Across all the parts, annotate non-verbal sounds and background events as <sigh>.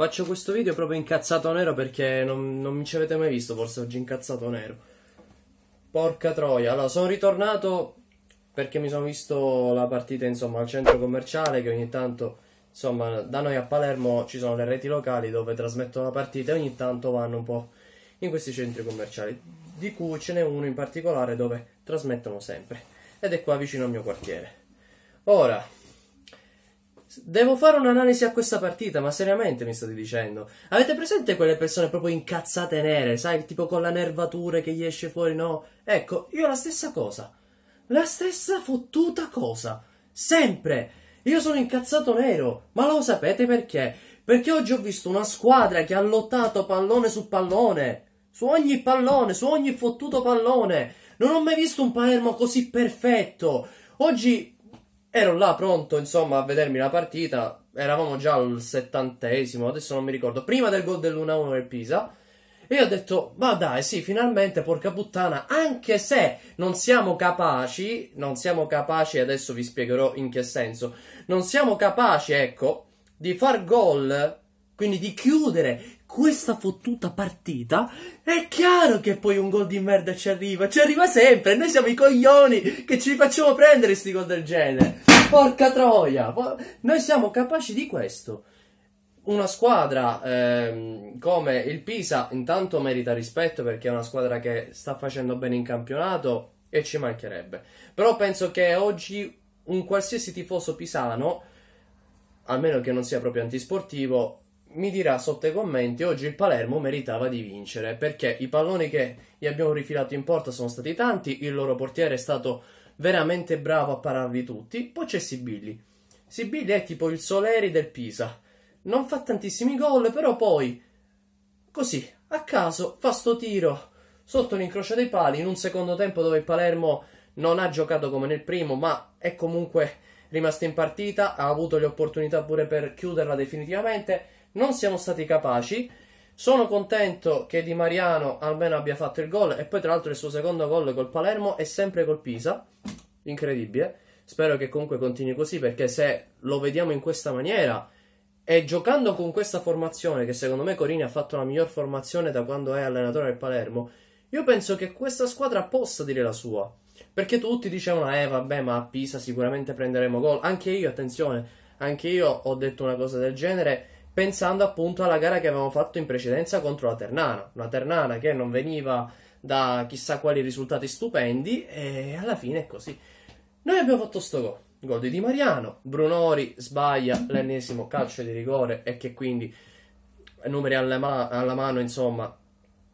Faccio questo video proprio incazzato nero perché non, non mi ci avete mai visto forse oggi incazzato nero. Porca troia. Allora, sono ritornato perché mi sono visto la partita insomma al centro commerciale che ogni tanto insomma da noi a Palermo ci sono le reti locali dove trasmettono la partita e ogni tanto vanno un po' in questi centri commerciali di cui ce n'è uno in particolare dove trasmettono sempre ed è qua vicino al mio quartiere. Ora Devo fare un'analisi a questa partita, ma seriamente mi state dicendo. Avete presente quelle persone proprio incazzate nere, sai, tipo con la nervatura che gli esce fuori, no? Ecco, io la stessa cosa. La stessa fottuta cosa. Sempre. Io sono incazzato nero, ma lo sapete perché? Perché oggi ho visto una squadra che ha lottato pallone su pallone. Su ogni pallone, su ogni fottuto pallone. Non ho mai visto un Palermo così perfetto. Oggi Ero là pronto, insomma, a vedermi la partita. Eravamo già al settantesimo, adesso non mi ricordo, prima del gol dell'1-1 del Pisa. E io ho detto, ma dai, sì, finalmente, porca puttana, anche se non siamo capaci, non siamo capaci, adesso vi spiegherò in che senso, non siamo capaci, ecco, di far gol, quindi di chiudere, questa fottuta partita, è chiaro che poi un gol di merda ci arriva, ci arriva sempre, noi siamo i coglioni che ci facciamo prendere sti gol del genere. Porca troia, noi siamo capaci di questo. Una squadra ehm, come il Pisa intanto merita rispetto perché è una squadra che sta facendo bene in campionato e ci mancherebbe. Però penso che oggi un qualsiasi tifoso pisano, a meno che non sia proprio antisportivo, mi dirà sotto i commenti oggi il Palermo meritava di vincere perché i palloni che gli abbiamo rifilato in porta sono stati tanti, il loro portiere è stato veramente bravo a pararli tutti, poi c'è Sibilli. Sibilli è tipo il Soleri del Pisa, non fa tantissimi gol, però poi così, a caso, fa sto tiro sotto l'incrocio dei pali in un secondo tempo dove il Palermo non ha giocato come nel primo, ma è comunque rimasto in partita, ha avuto le opportunità pure per chiuderla definitivamente non siamo stati capaci. Sono contento che Di Mariano almeno abbia fatto il gol e poi tra l'altro il suo secondo gol col Palermo è sempre col Pisa. Incredibile. Spero che comunque continui così perché se lo vediamo in questa maniera e giocando con questa formazione che secondo me Corini ha fatto la miglior formazione da quando è allenatore del Palermo, io penso che questa squadra possa dire la sua. Perché tutti dicevano, eh vabbè, ma a Pisa sicuramente prenderemo gol. Anche io, attenzione, anche io ho detto una cosa del genere pensando appunto alla gara che avevamo fatto in precedenza contro la Ternana, una Ternana che non veniva da chissà quali risultati stupendi e alla fine è così. Noi abbiamo fatto sto gol, gol di Di Mariano, Brunori sbaglia l'ennesimo calcio di rigore e che quindi numeri alla, ma- alla mano insomma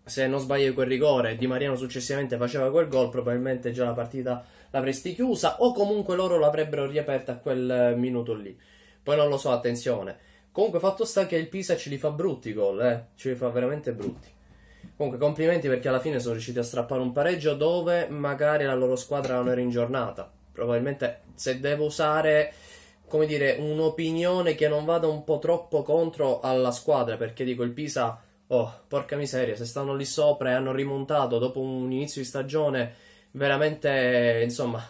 se non sbaglio quel rigore e Di Mariano successivamente faceva quel gol probabilmente già la partita l'avresti chiusa o comunque loro l'avrebbero riaperta a quel minuto lì. Poi non lo so, attenzione Comunque, fatto sta che il Pisa ce li fa brutti i gol, eh. Ce li fa veramente brutti. Comunque, complimenti perché alla fine sono riusciti a strappare un pareggio dove magari la loro squadra non era in giornata. Probabilmente, se devo usare, come dire, un'opinione che non vada un po' troppo contro alla squadra, perché dico il Pisa, oh, porca miseria, se stanno lì sopra e hanno rimontato dopo un inizio di stagione veramente, insomma,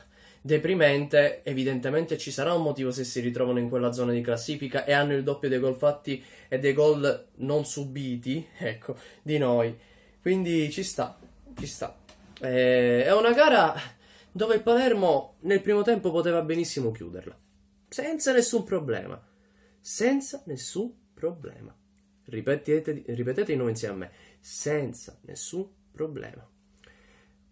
deprimente, evidentemente ci sarà un motivo se si ritrovano in quella zona di classifica e hanno il doppio dei gol fatti e dei gol non subiti, <laughs> ecco, di noi. Quindi ci sta, ci sta. Eh, è una gara dove il Palermo nel primo tempo poteva benissimo chiuderla, senza nessun problema, senza nessun problema. Ripetete, ripetete di nuovo insieme a me, senza nessun problema.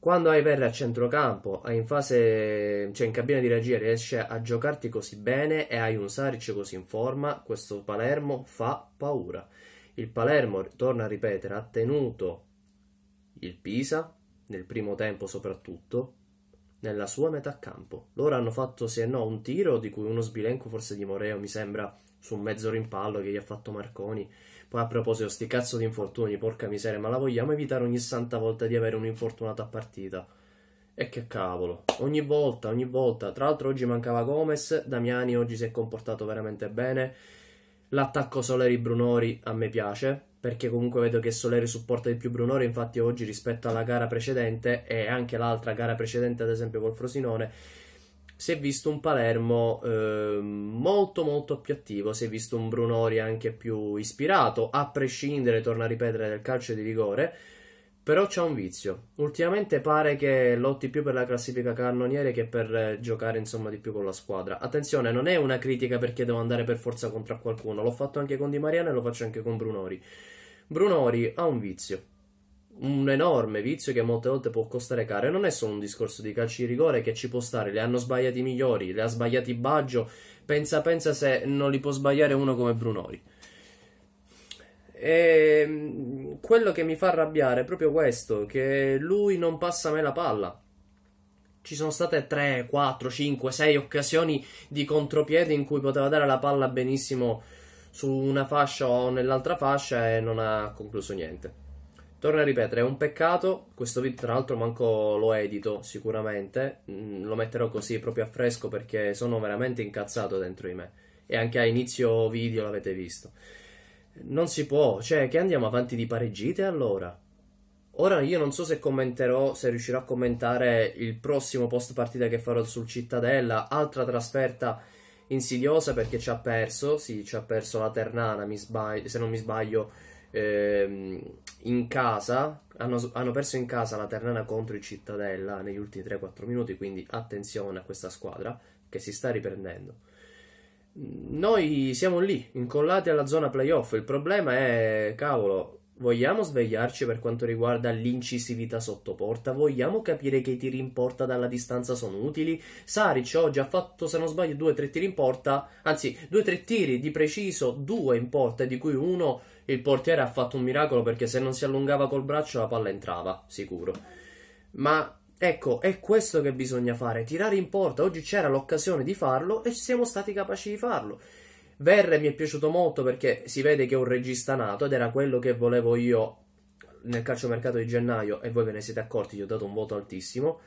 Quando hai Verre a centrocampo, hai in fase, cioè in cabina di regia, riesce a giocarti così bene e hai un Saric così in forma, questo Palermo fa paura. Il Palermo, torna a ripetere, ha tenuto il Pisa, nel primo tempo soprattutto, nella sua metà campo. Loro hanno fatto, se no, un tiro di cui uno sbilenco forse di Moreo mi sembra su un mezzo rimpallo che gli ha fatto Marconi. Poi a proposito, sti cazzo di infortuni, porca miseria, ma la vogliamo evitare ogni santa volta di avere un infortunato a partita? E che cavolo, ogni volta, ogni volta. Tra l'altro oggi mancava Gomez, Damiani oggi si è comportato veramente bene. L'attacco Soleri-Brunori a me piace, perché comunque vedo che Soleri supporta di più Brunori, infatti oggi rispetto alla gara precedente e anche l'altra gara precedente ad esempio col Frosinone si è visto un Palermo eh, molto molto più attivo, si è visto un Brunori anche più ispirato, a prescindere, torna a ripetere, del calcio di rigore, però c'è un vizio. Ultimamente pare che lotti più per la classifica cannoniere che per eh, giocare insomma di più con la squadra. Attenzione, non è una critica perché devo andare per forza contro qualcuno, l'ho fatto anche con Di Mariano e lo faccio anche con Brunori. Brunori ha un vizio, un enorme vizio che molte volte può costare caro. E non è solo un discorso di calci di rigore che ci può stare, le hanno sbagliati i migliori, le ha sbagliati Baggio. Pensa, pensa se non li può sbagliare uno come Brunori. E ehm, quello che mi fa arrabbiare è proprio questo, che lui non passa mai la palla. Ci sono state 3, 4, 5, 6 occasioni di contropiede in cui poteva dare la palla benissimo su una fascia o nell'altra fascia e non ha concluso niente. Torno a ripetere, è un peccato, questo video tra l'altro manco lo edito sicuramente, mm, lo metterò così proprio a fresco perché sono veramente incazzato dentro di me e anche a inizio video l'avete visto. Non si può, cioè che andiamo avanti di pareggite allora? Ora io non so se commenterò, se riuscirò a commentare il prossimo post partita che farò sul Cittadella, altra trasferta insidiosa perché ci ha perso, sì ci ha perso la Ternana se non mi sbaglio eh, in casa, hanno, hanno, perso in casa la Ternana contro il Cittadella negli ultimi 3-4 minuti, quindi attenzione a questa squadra che si sta riprendendo. Noi siamo lì, incollati alla zona playoff, il problema è, cavolo, Vogliamo svegliarci per quanto riguarda l'incisività sotto porta? Vogliamo capire che i tiri in porta dalla distanza sono utili? Saric oggi ha fatto, se non sbaglio, due o tre tiri in porta, anzi, due o tre tiri di preciso, due in porta, di cui uno il portiere ha fatto un miracolo perché se non si allungava col braccio la palla entrava, sicuro. Ma Ecco, è questo che bisogna fare, tirare in porta. Oggi c'era l'occasione di farlo e siamo stati capaci di farlo. Verre mi è piaciuto molto perché si vede che è un regista nato ed era quello che volevo io nel calciomercato di gennaio e voi ve ne siete accorti, gli ho dato un voto altissimo.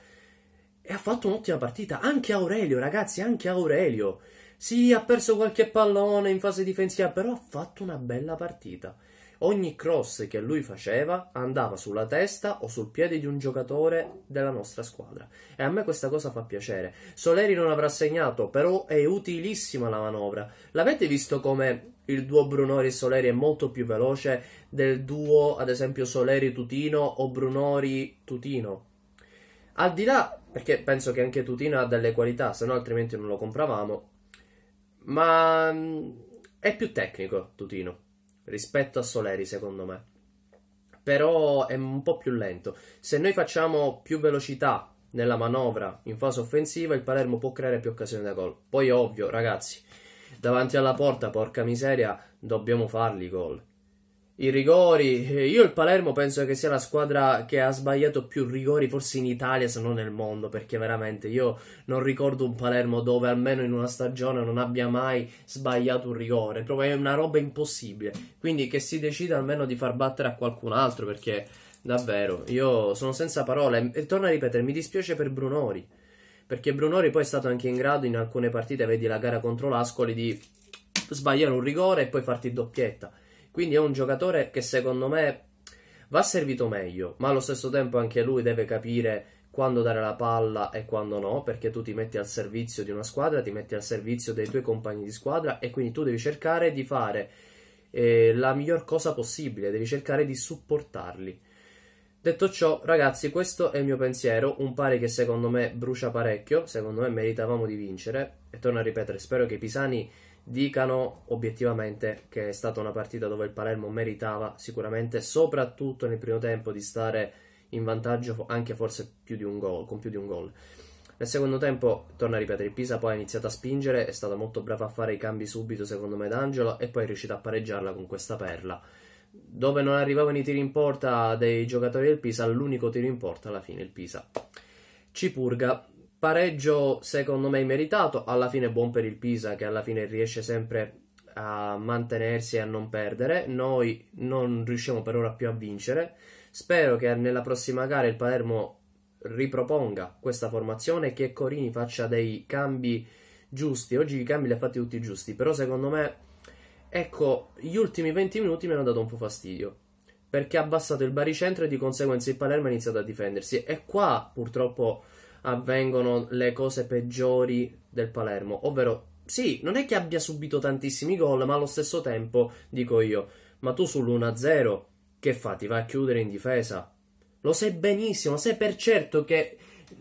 E ha fatto un'ottima partita, anche Aurelio, ragazzi, anche Aurelio. Sì, ha perso qualche pallone in fase difensiva, però ha fatto una bella partita. Ogni cross che lui faceva andava sulla testa o sul piede di un giocatore della nostra squadra. E a me questa cosa fa piacere. Soleri non avrà segnato, però è utilissima la manovra. L'avete visto come il duo Brunori Soleri è molto più veloce del duo, ad esempio, Soleri-Tutino o Brunori-Tutino? Al di là, perché penso che anche Tutino ha delle qualità, se no altrimenti non lo compravamo, ma mm, è più tecnico Tutino rispetto a Soleri, secondo me. Però è un po' più lento. Se noi facciamo più velocità nella manovra in fase offensiva, il Palermo può creare più occasioni da gol. Poi, ovvio, ragazzi, davanti alla porta, porca miseria, dobbiamo farli gol i rigori. Eh, io il Palermo penso che sia la squadra che ha sbagliato più rigori forse in Italia se non nel mondo, perché veramente io non ricordo un Palermo dove almeno in una stagione non abbia mai sbagliato un rigore, proprio è una roba impossibile. Quindi che si decida almeno di far battere a qualcun altro perché davvero io sono senza parole e torno a ripetere, mi dispiace per Brunori. Perché Brunori poi è stato anche in grado in alcune partite, vedi la gara contro l'Ascoli, di sbagliare un rigore e poi farti doppietta quindi è un giocatore che secondo me va servito meglio, ma allo stesso tempo anche lui deve capire quando dare la palla e quando no, perché tu ti metti al servizio di una squadra, ti metti al servizio dei tuoi compagni di squadra e quindi tu devi cercare di fare eh, la miglior cosa possibile, devi cercare di supportarli. Detto ciò, ragazzi, questo è il mio pensiero, un pari che secondo me brucia parecchio, secondo me meritavamo di vincere e torno a ripetere, spero che i Pisani dicano obiettivamente che è stata una partita dove il Palermo meritava sicuramente, soprattutto nel primo tempo, di stare in vantaggio anche forse più di un gol, con più di un gol. Nel secondo tempo, torna a ripetere, il Pisa poi ha iniziato a spingere, è stata molto brava a fare i cambi subito secondo me d'Angelo e poi è riuscita a pareggiarla con questa perla. Dove non arrivavano i tiri in porta dei giocatori del Pisa, l'unico tiro in porta alla fine il Pisa. Ci purga Pareggio secondo me meritato, alla fine buon per il Pisa che alla fine riesce sempre a mantenersi e a non perdere. Noi non riusciamo per ora più a vincere. Spero che nella prossima gara il Palermo riproponga questa formazione e che Corini faccia dei cambi giusti. Oggi i cambi li ha fatti tutti giusti, però secondo me ecco, gli ultimi 20 minuti mi hanno dato un po' fastidio perché ha abbassato il baricentro e di conseguenza il Palermo ha iniziato a difendersi e qua purtroppo avvengono le cose peggiori del Palermo. Ovvero, sì, non è che abbia subito tantissimi gol, ma allo stesso tempo, dico io, ma tu sull'1-0 che fa? Ti va a chiudere in difesa? Lo sai benissimo, sai per certo che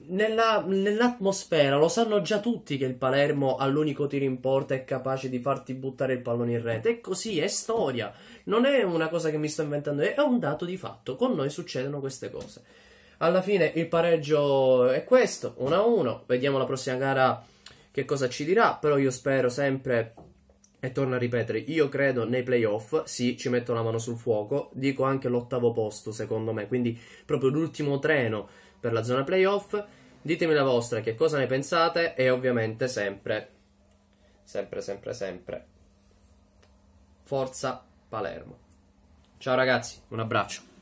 nella, nell'atmosfera lo sanno già tutti che il Palermo all'unico tiro in porta è capace di farti buttare il pallone in rete. È così, è storia. Non è una cosa che mi sto inventando, è un dato di fatto. Con noi succedono queste cose. Alla fine il pareggio è questo, 1-1. Vediamo la prossima gara che cosa ci dirà, però io spero sempre e torno a ripetere, io credo nei playoff, sì, ci metto la mano sul fuoco, dico anche l'ottavo posto secondo me, quindi proprio l'ultimo treno per la zona playoff. Ditemi la vostra, che cosa ne pensate e ovviamente sempre, sempre, sempre, sempre, forza Palermo. Ciao ragazzi, un abbraccio.